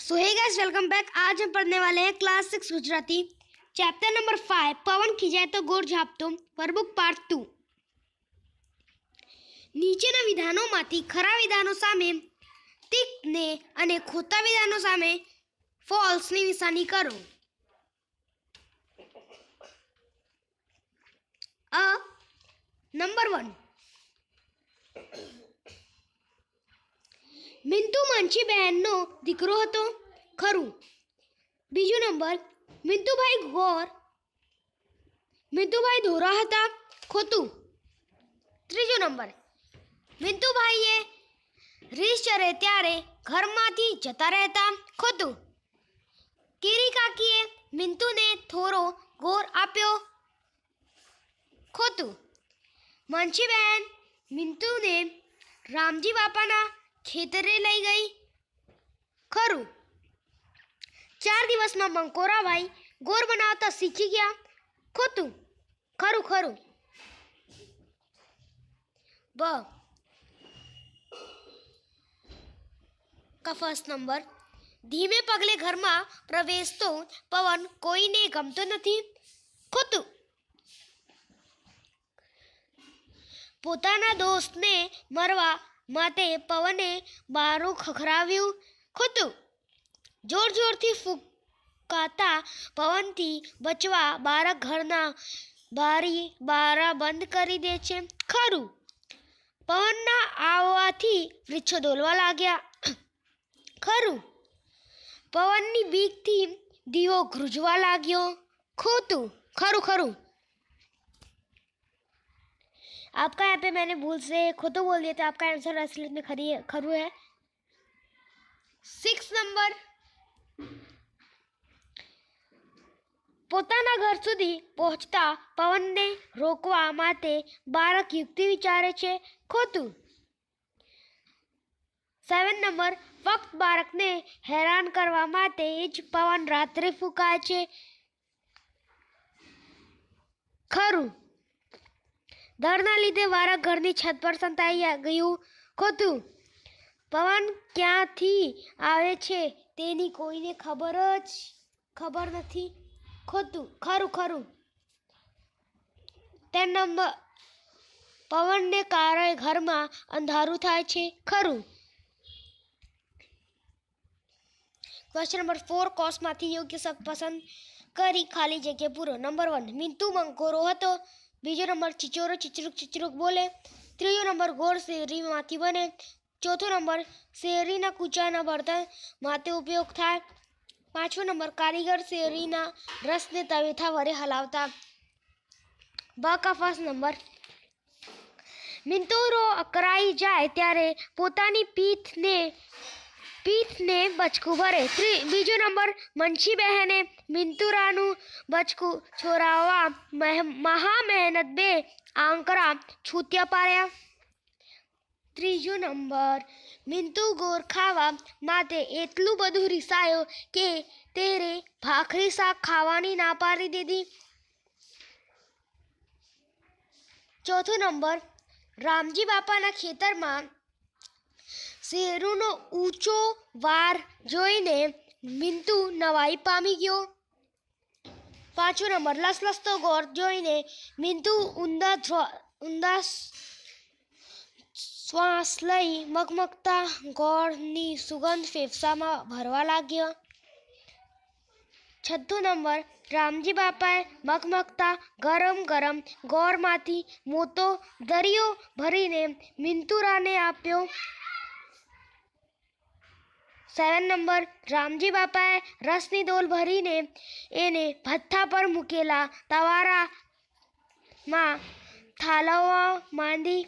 सो hey guys welcome back आज हम पढ़ने वाले हैं class six Gujarati chapter number five पवन खिंचाए तो गोर झापतो वर्कबुक पार्ट ટુ નીચેના વિધાનોમાંથી ખરા વિધાનો સામે ટીક ને અને ખોટા વિધાનો સામે ફોલ્સની નિશાની કરો અ નંબર વન મિન્તુ માનસી બહેનનો દીકરો હતો ખરું બીજો નંબર મિન્તુભાઈ ગોર મિન્તુભાઈ ધોરા હતા ખોટું ત્રીજો નંબર મિન્તુભાઈએ રીસ ચરે ત્યારે ઘરમાંથી જતા રહેતા ખોટું કીરી કાકીએ મિન્તુને થોડો ગોર આપ્યો ખોટું માનસીબહેન મિન્તુને રામજી બાપાના ખેતરે લઈ ગઈ ખરું ચાર દિવસમાં બંકોરાભાઈ ગોર બનાવતા શીખી ગયા ખોતું ખરું ખરું બ का फर्स्ट नंबर ધીમે પગલે ઘરમાં પ્રવેશતો પવન કોઈને ગમતો નથી ખોતું પોતાના દોસ્તને મરવા માટે પવને બારું ખખરાવ્યું ખોતું જોર જોરથી ફૂંકાતા પવનથી બચવા બાળક ઘરના બારી બારા બંધ કરી દે છે ખરું પવનના આવવાથી વૃક્ષો દોલવા લાગ્યા ખરું પવનની બીકથી દીવો ઘૃજવા લાગ્યો ખોતું ખરું ખરું आपका यहाँ पे मैंने भूल से खुद तो बोल दिया था आपका आंसर असलियत में खरी है खरू है सिक्स नंबर પોતાના ઘર સુધી પહોંચતા પવનને રોકવા માટે બાળક યુક્તિ વિચારે છે ખોટું સેવન નંબર ફક્ત બાળકને હેરાન કરવા માટે જ પવન રાત્રે ફૂંકાય છે ખરું ડરના લીધે મારા ઘરની છત પર સંતાઈ ગયું ખોતું પવન ક્યાંથી આવે છે તેની કોઈને ખબર જ ખબર નથી ખોતું ખરું ખરું ટેન નંબર પવનને કારણે ઘરમાં અંધારું થાય છે ખરું ક્વેશ્ચન નંબર ફોર કોર્સમાંથી યોગ્ય શબ્દ પસંદ કરી ખાલી જગ્યા પૂરો નંબર વન મિન્ટુ મંગોરો હતો બીજો નંબર ચિચોરો ચિચરુક ચિચરુક બોલે ત્રીજો નંબર ગોળ શેરીમાંથી બને ચોથો નંબર શેરીના કૂચાના બળતણ માટે ઉપયોગ થાય પાંચમો નંબર કારીગર શેરીના રસને તવેથા વડે હલાવતા બ કા ફર્સ્ટ નંબર મિંતોરો અકરાઈ જાય ત્યારે પોતાની પીઠને પીથને બચકું ભરે બીજો નંબર મંશી બહેને મિંતુરાનું બચકું છોરાવવા મહા મહેનત બે આંકરા છૂત્યા પાડ્યા ત્રીજો નંબર મિંતુ ગોર ખાવા માટે એટલું બધું રીસાયો કે તેરે ભાખરી શાક ખાવાની ના પાડી દીધી ચોથો નંબર રામજી બાપાના ખેતરમાં 7 1 8 बार જોઈને મિન્ટુ નવાય પામી ગયો પાંચો નંબર લસ્લાસ્ત ગોર જોઈને મિન્ટુ ઉંદાસ ઉંદાસ સ્વાસ લઈ મગમગતા ગોર ની સુગંધ ફેફસામાં ભરવા લાગ્યો છઠ્ઠો નંબર રામજી બાપાએ મગમગતા ગરમ ગરમ ગોરમાંથી મોટો ધરિયો ભરીને મિન્ટુરાને આપ્યો సెవెన్ నంబర్ రామ్జీ બાપાએ રસની ડોલ ભરીને એને ભથ્થા પર મૂકેલા તવારામાં થાલવવા માંડી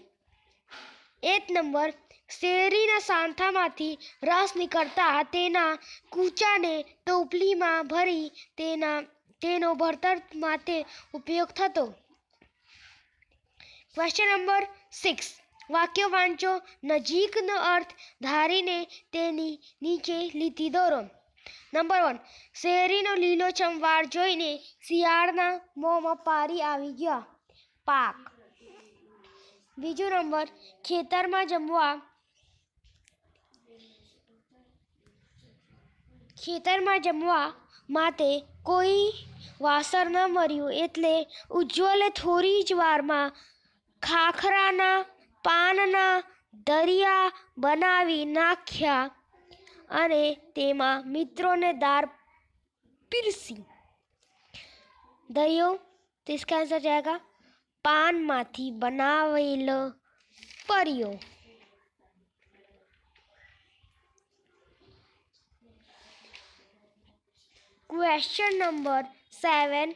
એક નંબર શેરીના સાંથામાંથી રસ નીકળતા તેના કૂચાને ટોપલીમાં ભરી તેના તેનો ભણતર માટે ઉપયોગ થતો ક્વેશ્ચન નંબર સિક્સ વાક્ય વાંચો નજીકનો અર્થ ધારીને તેની નીચે લીધી દોરો નંબર વન શેરીનો લીલોછમ વાળ જોઈને શિયાળના મોંમાં પારી આવી ગયા પાક બીજો નંબર ખેતરમાં જમવા ખેતરમાં જમવા માટે કોઈ વાસર ન મર્યું એટલે ઉજ્જવલે થોડી જ વારમાં ખાખરાના दरिया દરિયા બનાવી નાખ્યા અને તેમાં મિત્રોને દાર પીરસી દરિયો तो इसका आंसर जाएगा पान माथी बनावेल परियो क्वेश्चन नंबर सेवन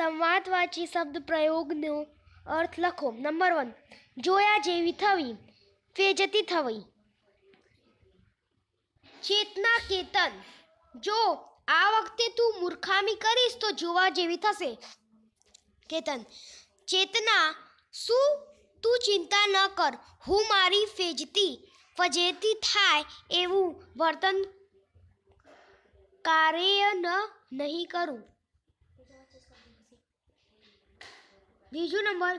संवादवाची शब्द प्रयोग नो अर्थ लखो नंबर वन જોયા જીવી થવી ફેજતી થવી ચેતના કેતન જો આ વખતે તું મૂર્ખામી કરીશ તો જોવા જીવી થસે કેતન ચેતના સુ તું ચિંતા ન કર હું મારી ફેજતી ફજેતી થાય એવું વર્તન કારય ન નહીં કરું બીજો નંબર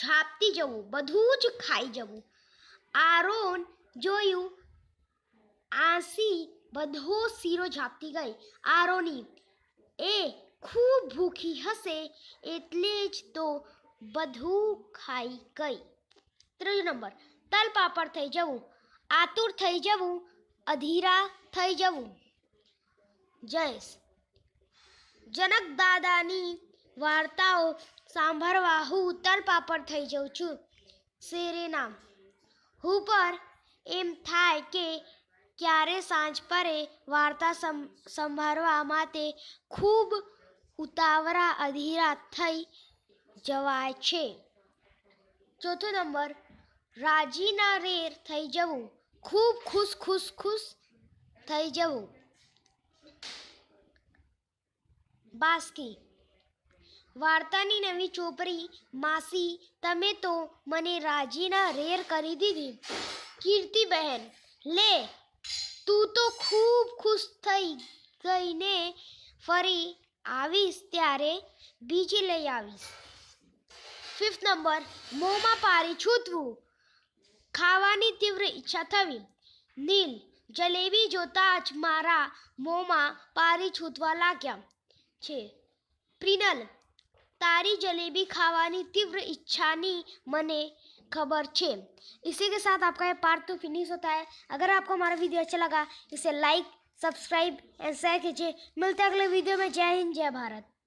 ઝાપતી જવું બધું જ ખાઈ જવું આરોન જોયું આસી બધો શીરો ઝાપતી ગઈ આરોની એ ખૂબ ભૂખી હશે એટલે જ તો બધું ખાઈ ગઈ ત્રીજો નંબર તલપાપડ થઈ જવું આતુર થઈ જવું અધીરા થઈ જવું જયેશ જનક દાદાની વાર્તાઓ સાંભળવા હું ઉત્તર પાપડ થઈ જાઉં છું સેરેના હું પર એમ થાય કે ક્યારે સાંજ પરે વાર્તા સંભાળવા માટે ખૂબ ઉતાવળા અધીરા થઈ જવાય છે ચોથો નંબર રાજીના રેર થઈ જવું ખૂબ ખુશ ખુશ ખુશ થઈ જવું બાસ્કી વાર્તાની નવી ચોપરી માસી તમે તો મને રાજીના રેર કરી દીધી કીર્તિબહેન લે તું તો ખૂબ ખુશ થઈ ગઈને ફરી આવીશ ત્યારે બીજી લઈ આવીશ ફિફ્થ નંબર મોંમાં પારી છૂતવું ખાવાની તીવ્ર ઈચ્છા થવી નીલ જલેબી જોતા જ મારા મોંમાં પારી છૂતવા લાગ્યા છે પ્રિનલ तारी जलेबी खावानी तीव्र इच्छानी मने खबर छे इसी के साथ आपका ये पार्ट तो फिनिश होता है अगर आपको हमारा वीडियो अच्छा लगा इसे लाइक सब्सक्राइब एंड शेयर कीजिए मिलते हैं अगले वीडियो में जय हिंद जय भारत